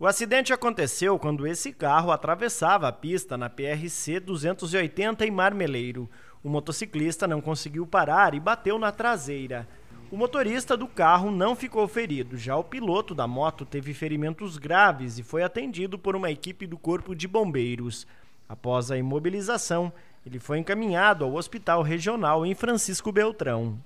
O acidente aconteceu quando esse carro atravessava a pista na PRC 280 em Marmeleiro. O motociclista não conseguiu parar e bateu na traseira. O motorista do carro não ficou ferido, já o piloto da moto teve ferimentos graves e foi atendido por uma equipe do Corpo de Bombeiros. Após a imobilização, ele foi encaminhado ao Hospital Regional em Francisco Beltrão.